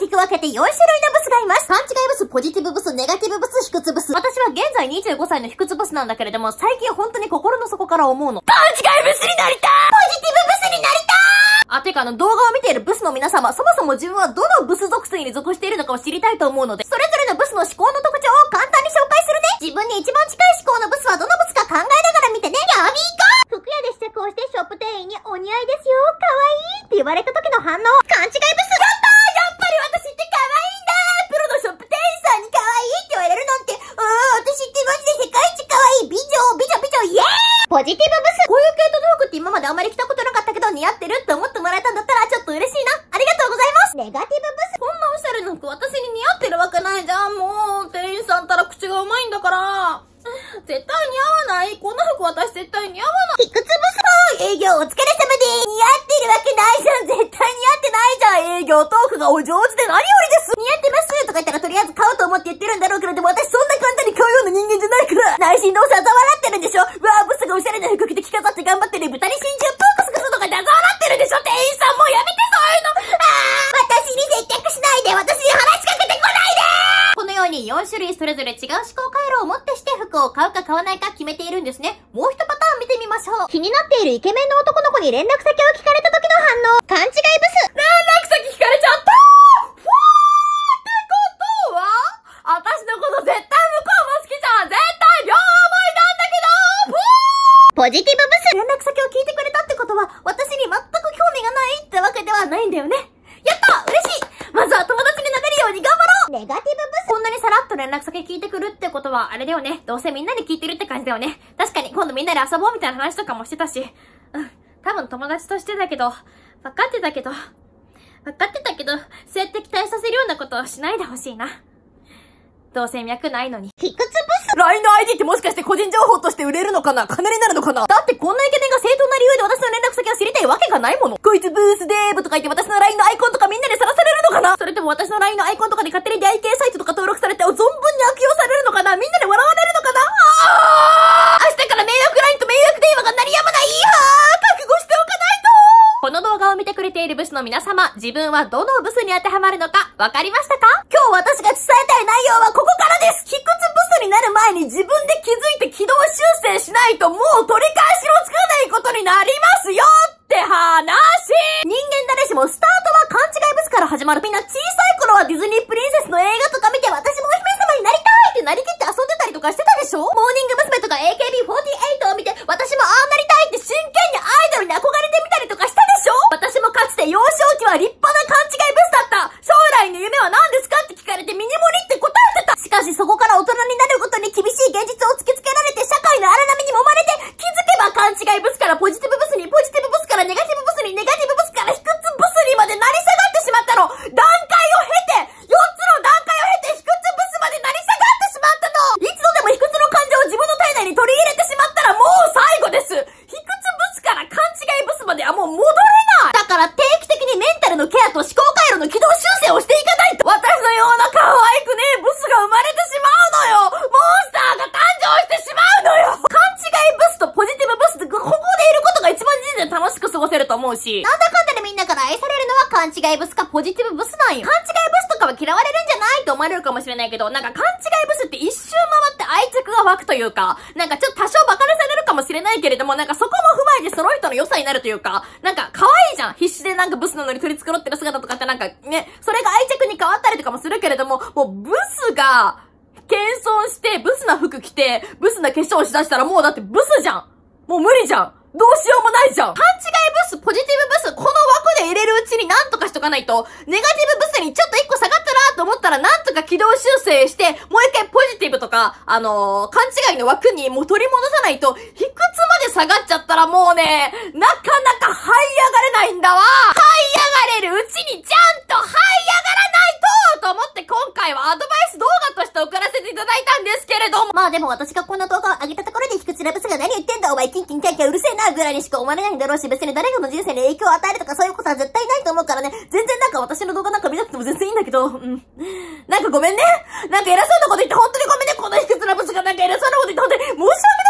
きく分けて4種類のブスがいます。勘違いブス、ポジティブブス、ネガティブブス、卑屈ブス。私は現在25歳の卑屈ブスなんだけれども、最近本当に心の底から思うの。勘違いブスになりたいポジティブブスになりたいあ、てかあの動画を見ているブスの皆様、そもそも自分はどのブス属性に属しているのかを知りたいと思うので、それぞれのブスの思考の特徴を簡単に紹介するね自分に一番近いブスこういう系統トークって今まであまり着たことなかったけど似合ってるって思ってもらえたんだったらちょっと嬉しいなありがとうございますネガティブブスこんなおしゃれな服私に似合ってるわけないじゃんもう店員さんたら口がうまいんだから絶対似合わないこんな服私絶対似合わないいくつブス営業お疲れ様です似合ってるわけないじゃん絶対似合ってないじゃん営業トークがお上手で何よりです似合ってますとか言ったらとりあえず買おうと思って言ってるんだろうけどでも私そんな簡単に買うような人間じゃないから内心どうせ嘲笑ってるんでしょうでおしゃれな服着て着飾って頑張ってる豚に真珠プンクスクスとかであざ笑ってるでしょ店員さんもうやめてそういうのあー私に接客しないで私に話しかけてこないでこのように4種類それぞれ違う思考回路を持ってして服を買うか買わないか決めているんですね。もう一パターン見てみましょう。気になっているイケメンの男の子に連絡先を聞かれた時の反応。勘違いブスポジティブブス連絡先を聞いてくれたってことは、私に全く興味がないってわけではないんだよね。やった嬉しいまずは友達になれるように頑張ろうネガティブブスこんなにさらっと連絡先聞いてくるってことは、あれだよね。どうせみんなに聞いてるって感じだよね。確かに今度みんなで遊ぼうみたいな話とかもしてたし。うん。多分友達としてだけど、分かってたけど、分かってたけど、そうやって期待させるようなことをしないでほしいな。どうせ脈ないのに。卑屈ブ LINE の ID ってもしかして個人情報として売れるのかな金になるのかなだってこんなイケメンが正当な理由で私の連絡先を知りたいわけがないもの。こいつブースデーブとか言って私の LINE のアイコンとかみんなでさらされるのかなそれとも私の LINE のアイコンとかで勝手に出会い系サイトとか登録されて、存分に悪用されるのかなみんなで笑われるのかなあー明日から迷惑 LINE と迷惑電話が鳴りやまないはー覚悟しておかないとこの動画を見てくれているブスの皆様、自分はどのブスに当てはまるのか、わかりましたか今日私が伝えたい内容はここから前に自分で気づいて軌道修正しないともう取り返しのつかないことになりますよって話人間誰しもスタートは勘違い物から始まるみんな小しく過ごせると思うし、なんだかんだでみんなから愛されるのは勘違いブスかポジティブブスなんよ。勘違いブスとかは嫌われるんじゃないと思われるかもしれないけど、なんか勘違いブスって一周回って愛着が湧くというか、なんかちょっと多少バカにされるかもしれないけれども、なんかそこも踏まえてその人の良さになるというか、なんか可愛いじゃん。必死でなんかブスなのに取り繕ってる姿とかってなんかね、それが愛着に変わったりとかもするけれども、もうブスが、謙遜して、ブスな服着て、ブスな化粧しだしたらもうだってブスじゃんもう無理じゃんどうしようもないじゃん勘違いブス、ポジティブブス、この枠で入れるうちに何とかしとかないと、ネガティブブスにちょっと一個下がったなと思ったら、なんとか軌道修正して、もう一回ポジティブとか、あのー、勘違いの枠にもう取り戻さないと、卑屈まで下がっちゃったらもうね、なかなか這い上がれないんだわ這い上がれるうちにちゃんと這い上がらないとと思って今回はアドバイス動画として送らせていただいたんですけれども。まあでも私がこんな動画を上げたところで卑屈なブスが何言ってお前、キンキンキャンキャンうるせえな、ぐらいにしか思われないんだろうし、別に誰かの人生に影響を与えるとかそういうことは絶対ないと思うからね、全然なんか私の動画なんか見なくても全然いいんだけど、うん。なんかごめんねなんか偉そうなこと言って本当にごめんねこの卑屈なブスがなんか偉そうなこと言って本当に申し訳ない